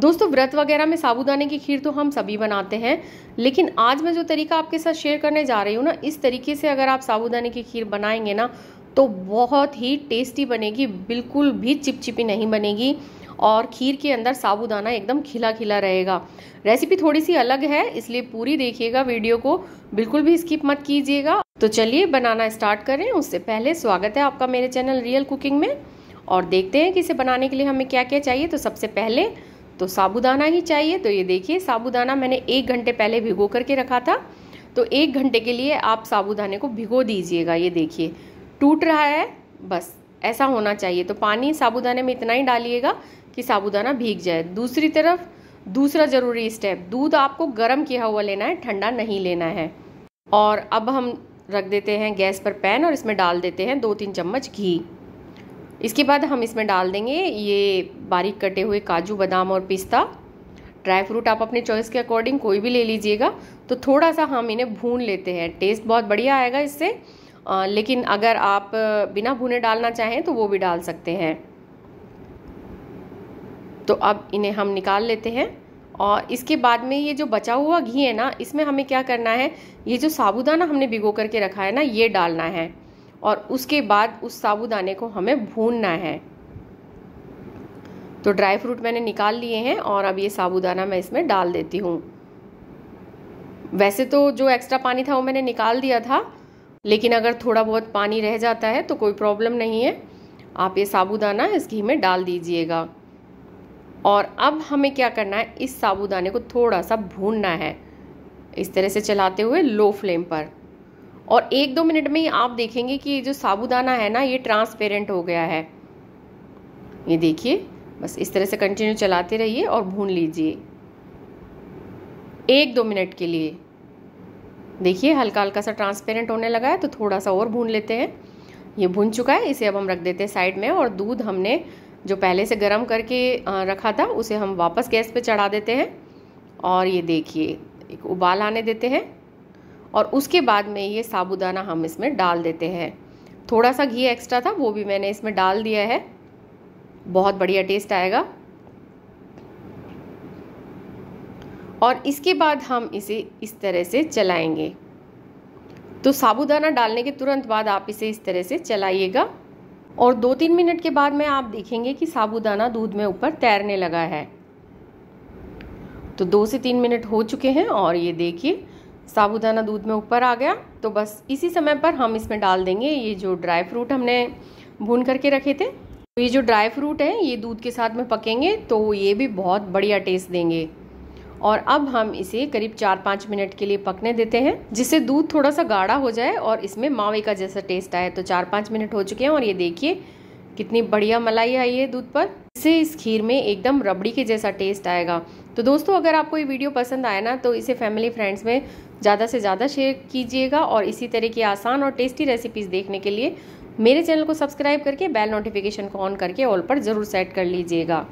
दोस्तों व्रत वगैरह में साबूदाने की खीर तो हम सभी बनाते हैं लेकिन आज मैं जो तरीका आपके साथ शेयर करने जा रही हूँ ना इस तरीके से अगर आप साबूदाने की खीर बनाएंगे ना तो बहुत ही टेस्टी बनेगी बिल्कुल भी चिपचिपी नहीं बनेगी और खीर के अंदर साबूदाना एकदम खिला खिला रहेगा रेसिपी थोड़ी सी अलग है इसलिए पूरी देखिएगा वीडियो को बिल्कुल भी स्किप मत कीजिएगा तो चलिए बनाना स्टार्ट करें उससे पहले स्वागत है आपका मेरे चैनल रियल कुकिंग में और देखते हैं कि इसे बनाने के लिए हमें क्या क्या चाहिए तो सबसे पहले तो साबुदाना ही चाहिए तो ये देखिए साबुदाना मैंने एक घंटे पहले भिगो करके रखा था तो एक घंटे के लिए आप साबुदाने को भिगो दीजिएगा ये देखिए टूट रहा है बस ऐसा होना चाहिए तो पानी साबुदाने में इतना ही डालिएगा कि साबुदाना भीग जाए दूसरी तरफ दूसरा ज़रूरी स्टेप दूध आपको गर्म किया हुआ लेना है ठंडा नहीं लेना है और अब हम रख देते हैं गैस पर पैन और इसमें डाल देते हैं दो तीन चम्मच घी इसके बाद हम इसमें डाल देंगे ये बारीक कटे हुए काजू बादाम और पिस्ता ड्राई फ्रूट आप अपने चॉइस के अकॉर्डिंग कोई भी ले लीजिएगा तो थोड़ा सा हम इन्हें भून लेते हैं टेस्ट बहुत बढ़िया आएगा इससे आ, लेकिन अगर आप बिना भुने डालना चाहें तो वो भी डाल सकते हैं तो अब इन्हें हम निकाल लेते हैं और इसके बाद में ये जो बचा हुआ घी है ना इसमें हमें क्या करना है ये जो साबुदाना हमने भिगो करके रखा है ना ये डालना है और उसके बाद उस साबूदाने को हमें भूनना है तो ड्राई फ्रूट मैंने निकाल लिए हैं और अब ये साबूदाना मैं इसमें डाल देती हूँ वैसे तो जो एक्स्ट्रा पानी था वो मैंने निकाल दिया था लेकिन अगर थोड़ा बहुत पानी रह जाता है तो कोई प्रॉब्लम नहीं है आप ये साबूदाना इस घी में डाल दीजिएगा और अब हमें क्या करना है इस साबूदाने को थोड़ा सा भूनना है इस तरह से चलाते हुए लो फ्लेम पर और एक दो मिनट में ही आप देखेंगे कि ये जो साबुदाना है ना ये ट्रांसपेरेंट हो गया है ये देखिए बस इस तरह से कंटिन्यू चलाते रहिए और भून लीजिए एक दो मिनट के लिए देखिए हल्का हल्का सा ट्रांसपेरेंट होने लगा है तो थोड़ा सा और भून लेते हैं ये भून चुका है इसे अब हम रख देते हैं साइड में और दूध हमने जो पहले से गर्म करके रखा था उसे हम वापस गैस पे चढ़ा देते हैं और ये देखिए एक उबाल आने देते हैं और उसके बाद में ये साबुदाना हम इसमें डाल देते हैं थोड़ा सा घी एक्स्ट्रा था वो भी मैंने इसमें डाल दिया है बहुत बढ़िया टेस्ट आएगा और इसके बाद हम इसे इस तरह से चलाएंगे तो साबुदाना डालने के तुरंत बाद आप इसे इस तरह से चलाइएगा और दो तीन मिनट के बाद में आप देखेंगे कि साबुदाना दूध में ऊपर तैरने लगा है तो दो से तीन मिनट हो चुके हैं और ये देखिए साबुदाना दूध में ऊपर आ गया तो बस इसी समय पर हम इसमें डाल देंगे ये जो ड्राई फ्रूट हमने भून करके रखे थे तो ये जो ड्राई फ्रूट है ये दूध के साथ में पकेंगे तो ये भी बहुत बढ़िया टेस्ट देंगे और अब हम इसे करीब चार पाँच मिनट के लिए पकने देते हैं जिससे दूध थोड़ा सा गाढ़ा हो जाए और इसमें मावे का जैसा टेस्ट आए तो चार पाँच मिनट हो चुके हैं और ये देखिए कितनी बढ़िया मलाई आई है दूध पर इससे इस खीर में एकदम रबड़ी के जैसा टेस्ट आएगा तो दोस्तों अगर आपको ये वीडियो पसंद आए ना तो इसे फैमिली फ्रेंड्स में ज़्यादा से ज़्यादा शेयर कीजिएगा और इसी तरह की आसान और टेस्टी रेसिपीज़ देखने के लिए मेरे चैनल को सब्सक्राइब करके बेल नोटिफिकेशन को ऑन करके ऑल पर ज़रूर सेट कर लीजिएगा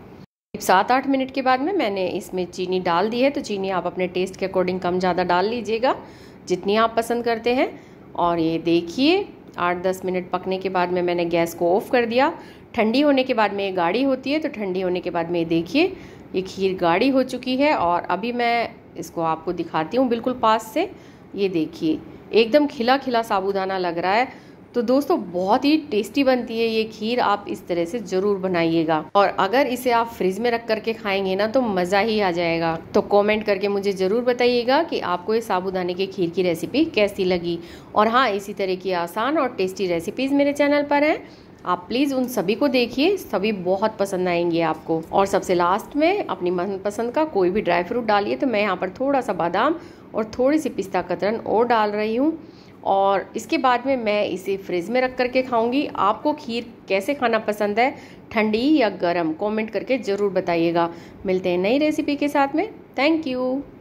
सात आठ मिनट के बाद में मैंने इसमें चीनी डाल दी है तो चीनी आप अपने टेस्ट के अकॉर्डिंग कम ज़्यादा डाल लीजिएगा जितनी आप पसंद करते हैं और ये देखिए आठ दस मिनट पकने के बाद में मैंने गैस को ऑफ कर दिया ठंडी होने के बाद में ये गाढ़ी होती है तो ठंडी होने के बाद में ये देखिए ये खीर गाढ़ी हो चुकी है और अभी मैं इसको आपको दिखाती हूँ बिल्कुल पास से ये देखिए एकदम खिला खिला साबूदाना लग रहा है तो दोस्तों बहुत ही टेस्टी बनती है ये खीर आप इस तरह से ज़रूर बनाइएगा और अगर इसे आप फ्रिज में रख करके खाएंगे ना तो मज़ा ही आ जाएगा तो कमेंट करके मुझे ज़रूर बताइएगा कि आपको ये साबूदाने की खीर की रेसिपी कैसी लगी और हाँ इसी तरह की आसान और टेस्टी रेसिपीज़ मेरे चैनल पर हैं आप प्लीज़ उन सभी को देखिए सभी बहुत पसंद आएंगे आपको और सबसे लास्ट में अपनी मनपसंद का कोई भी ड्राई फ्रूट डालिए तो मैं यहाँ पर थोड़ा सा बादाम और थोड़ी सी पिस्ता कतरन और डाल रही हूँ और इसके बाद में मैं इसे फ्रिज में रख करके खाऊंगी आपको खीर कैसे खाना पसंद है ठंडी या गर्म कमेंट करके ज़रूर बताइएगा मिलते हैं नई रेसिपी के साथ में थैंक यू